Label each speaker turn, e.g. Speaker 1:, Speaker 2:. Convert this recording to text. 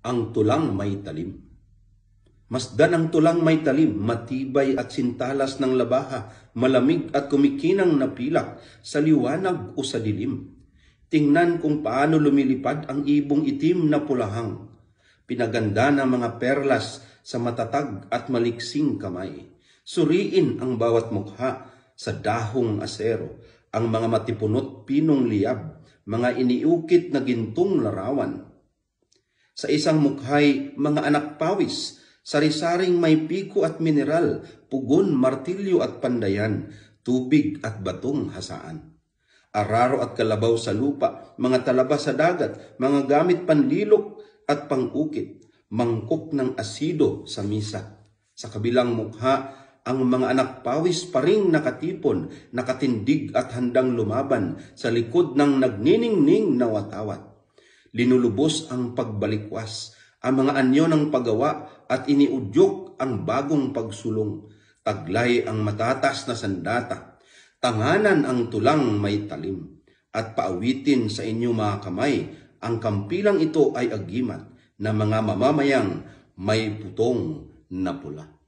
Speaker 1: ang tulang may talim. Masdan ang tulang may talim, matibay at sintalas ng labaha, malamig at kumikinang napilak sa liwanag o sa dilim. Tingnan kung paano lumilipad ang ibong itim na pulahang. Pinaganda ng mga perlas sa matatag at maliksing kamay. Suriin ang bawat mukha sa dahong asero, ang mga matipunot pinong liab, mga iniukit na gintong larawan, sa isang mukhay mga anak pawis, sarisaring may piko at mineral, pugon, martilyo at pandayan, tubig at batong hasaan. Araro at kalabaw sa lupa, mga talaba sa dagat, mga gamit panlilok at pangukit, mangkok ng asido sa misa. Sa kabilang mukha, ang mga anak pawis pa ring nakatipon, nakatindig at handang lumaban sa likod ng nagniningning na watawat linulubos ang pagbalikwas, ang mga anyo ng paggawa at iniudyok ang bagong pagsulong. Taglay ang matatas na sandata, tanganan ang tulang may talim, at paawitin sa inyo mga kamay, ang kampilang ito ay agimat na mga mamamayang may putong na pula.